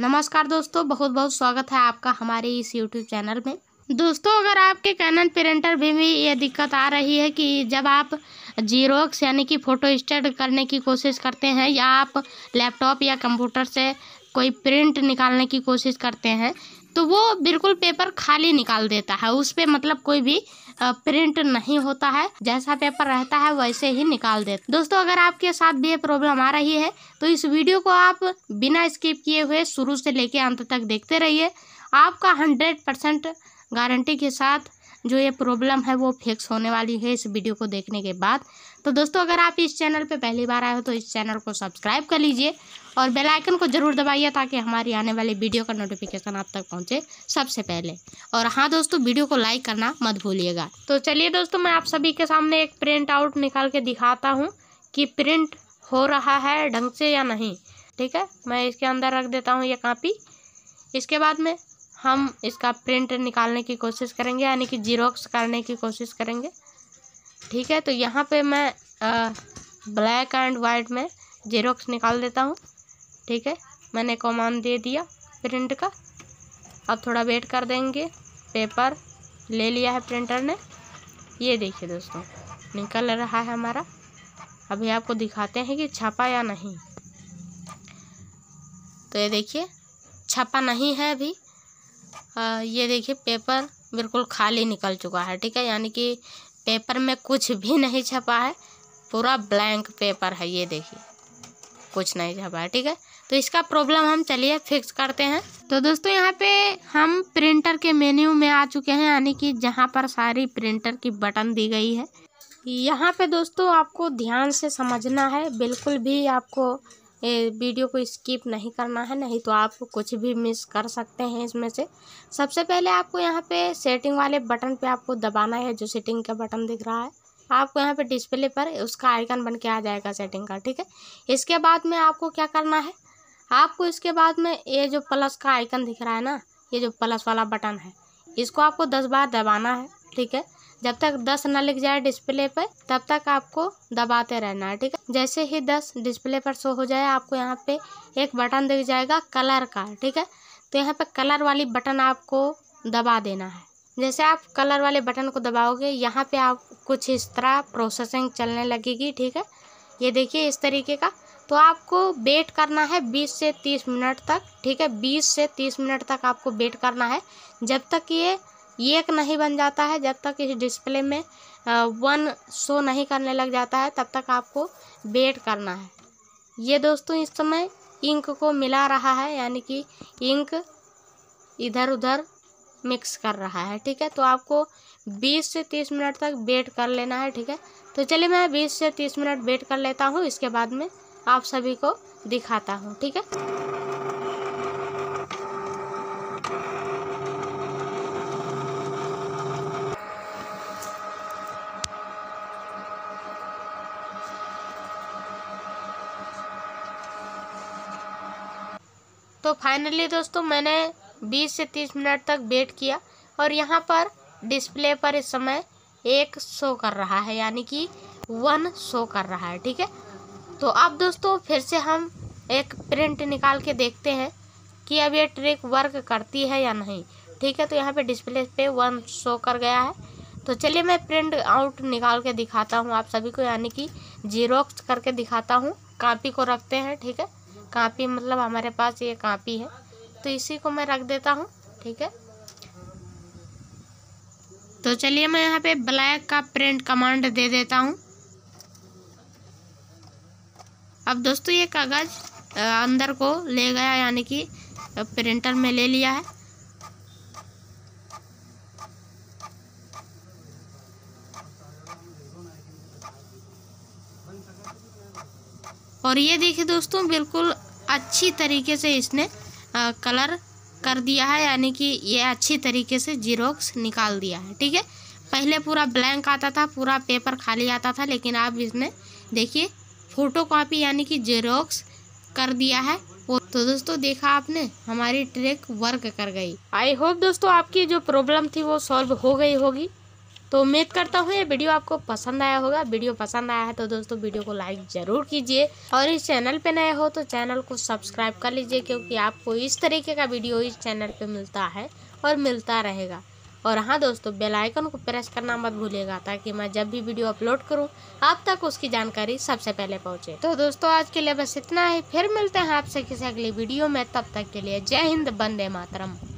नमस्कार दोस्तों बहुत बहुत स्वागत है आपका हमारे इस यूट्यूब चैनल में दोस्तों अगर आपके कैनन प्रिंटर भी में ये दिक्कत आ रही है कि जब आप जीरोक्स यानी कि फ़ोटो स्टेट करने की कोशिश करते हैं या आप लैपटॉप या कंप्यूटर से कोई प्रिंट निकालने की कोशिश करते हैं तो वो बिल्कुल पेपर खाली निकाल देता है उस पर मतलब कोई भी प्रिंट नहीं होता है जैसा पेपर रहता है वैसे ही निकाल देता दोस्तों अगर आपके साथ भी ये प्रॉब्लम आ रही है तो इस वीडियो को आप बिना स्किप किए हुए शुरू से लेके अंत तक देखते रहिए आपका हंड्रेड परसेंट गारंटी के साथ जो ये प्रॉब्लम है वो फिक्स होने वाली है इस वीडियो को देखने के बाद तो दोस्तों अगर आप इस चैनल पर पहली बार आए हो तो इस चैनल को सब्सक्राइब कर लीजिए और बेल आइकन को ज़रूर दबाइए ताकि हमारी आने वाली वीडियो का नोटिफिकेशन आप तक पहुंचे सबसे पहले और हाँ दोस्तों वीडियो को लाइक करना मत भूलिएगा तो चलिए दोस्तों मैं आप सभी के सामने एक प्रिंट आउट निकाल के दिखाता हूँ कि प्रिंट हो रहा है ढंग से या नहीं ठीक है मैं इसके अंदर रख देता हूँ ये कापी इसके बाद में हम इसका प्रिंट निकालने की कोशिश करेंगे यानी कि जीरोक्स करने की कोशिश करेंगे ठीक है तो यहाँ पे मैं आ, ब्लैक एंड वाइट में जेरोक्स निकाल देता हूँ ठीक है मैंने कमांड दे दिया प्रिंट का अब थोड़ा वेट कर देंगे पेपर ले लिया है प्रिंटर ने ये देखिए दोस्तों निकल रहा है हमारा अभी आपको दिखाते हैं कि छपा या नहीं तो ये देखिए छपा नहीं है अभी आ, ये देखिए पेपर बिल्कुल खाली निकल चुका है ठीक है यानी कि पेपर में कुछ भी नहीं छपा है पूरा ब्लैंक पेपर है ये देखिए कुछ नहीं छपा है ठीक है तो इसका प्रॉब्लम हम चलिए फिक्स करते हैं तो दोस्तों यहाँ पे हम प्रिंटर के मेन्यू में आ चुके हैं यानी कि जहाँ पर सारी प्रिंटर की बटन दी गई है यहाँ पे दोस्तों आपको ध्यान से समझना है बिल्कुल भी आपको वीडियो को स्किप नहीं करना है नहीं तो आप कुछ भी मिस कर सकते हैं इसमें से सबसे पहले आपको यहाँ पे सेटिंग वाले बटन पे आपको दबाना है जो सेटिंग का बटन दिख रहा है आपको यहाँ पे डिस्प्ले पर उसका आइकन बन के आ जाएगा सेटिंग का ठीक है इसके बाद में आपको क्या करना है आपको इसके बाद में ये जो प्लस का आइकन दिख रहा है ना ये जो प्लस वाला बटन है इसको आपको दस बार दबाना है ठीक है जब तक दस न लिख जाए डिस्प्ले पर तब तक आपको दबाते रहना है ठीक है जैसे ही दस डिस्प्ले पर शो हो जाए आपको यहाँ पे एक बटन दिख जाएगा कलर का ठीक है तो यहाँ पे कलर वाली बटन आपको दबा देना है जैसे आप कलर वाले बटन को दबाओगे यहाँ पे आप कुछ इस तरह प्रोसेसिंग चलने लगेगी ठीक है ये देखिए इस तरीके का तो आपको वेट करना है बीस से तीस मिनट तक ठीक है बीस से तीस मिनट तक आपको वेट करना है जब तक ये एक नहीं बन जाता है जब तक इस डिस्प्ले में वन शो नहीं करने लग जाता है तब तक आपको वेट करना है ये दोस्तों इस समय इंक को मिला रहा है यानी कि इंक इधर उधर मिक्स कर रहा है ठीक है तो आपको 20 से 30 मिनट तक वेट कर लेना है ठीक है तो चलिए मैं 20 से 30 मिनट वेट कर लेता हूँ इसके बाद में आप सभी को दिखाता हूँ ठीक है तो फाइनली दोस्तों मैंने 20 से 30 मिनट तक वेट किया और यहाँ पर डिस्प्ले पर इस समय एक शो कर रहा है यानी कि वन शो कर रहा है ठीक है तो अब दोस्तों फिर से हम एक प्रिंट निकाल के देखते हैं कि अब ये ट्रिक वर्क करती है या नहीं ठीक है तो यहाँ पे डिस्प्ले पे वन शो कर गया है तो चलिए मैं प्रिंट आउट निकाल के दिखाता हूँ आप सभी को यानी कि जीरोक्स करके दिखाता हूँ कापी को रखते हैं ठीक है कापी मतलब हमारे पास ये कापी है तो इसी को मैं रख देता हूँ ठीक है तो चलिए मैं यहाँ पे ब्लैक का प्रिंट कमांड दे देता हूँ अब दोस्तों ये कागज़ अंदर को ले गया यानी कि प्रिंटर में ले लिया है और ये देखिए दोस्तों बिल्कुल अच्छी तरीके से इसने आ, कलर कर दिया है यानी कि ये अच्छी तरीके से जीरोक्स निकाल दिया है ठीक है पहले पूरा ब्लैंक आता था पूरा पेपर खाली आता था लेकिन अब इसने देखिए फ़ोटो कापी यानी कि जेरोक्स कर दिया है तो दोस्तों देखा आपने हमारी ट्रिक वर्क कर गई आई होप दोस्तों आपकी जो प्रॉब्लम थी वो सॉल्व हो गई होगी तो उम्मीद करता हूँ ये वीडियो आपको पसंद आया होगा वीडियो पसंद आया है तो दोस्तों वीडियो को लाइक ज़रूर कीजिए और इस चैनल पे नए हो तो चैनल को सब्सक्राइब कर लीजिए क्योंकि आपको इस तरीके का वीडियो इस चैनल पे मिलता है और मिलता रहेगा और हाँ दोस्तों बेल आइकन को प्रेस करना मत भूलिएगा ताकि मैं जब भी वीडियो अपलोड करूँ आप तक उसकी जानकारी सबसे पहले पहुँचे तो दोस्तों आज के लिए बस इतना ही फिर मिलते हैं आपसे किसी अगली वीडियो में तब तक के लिए जय हिंद बंदे मातरम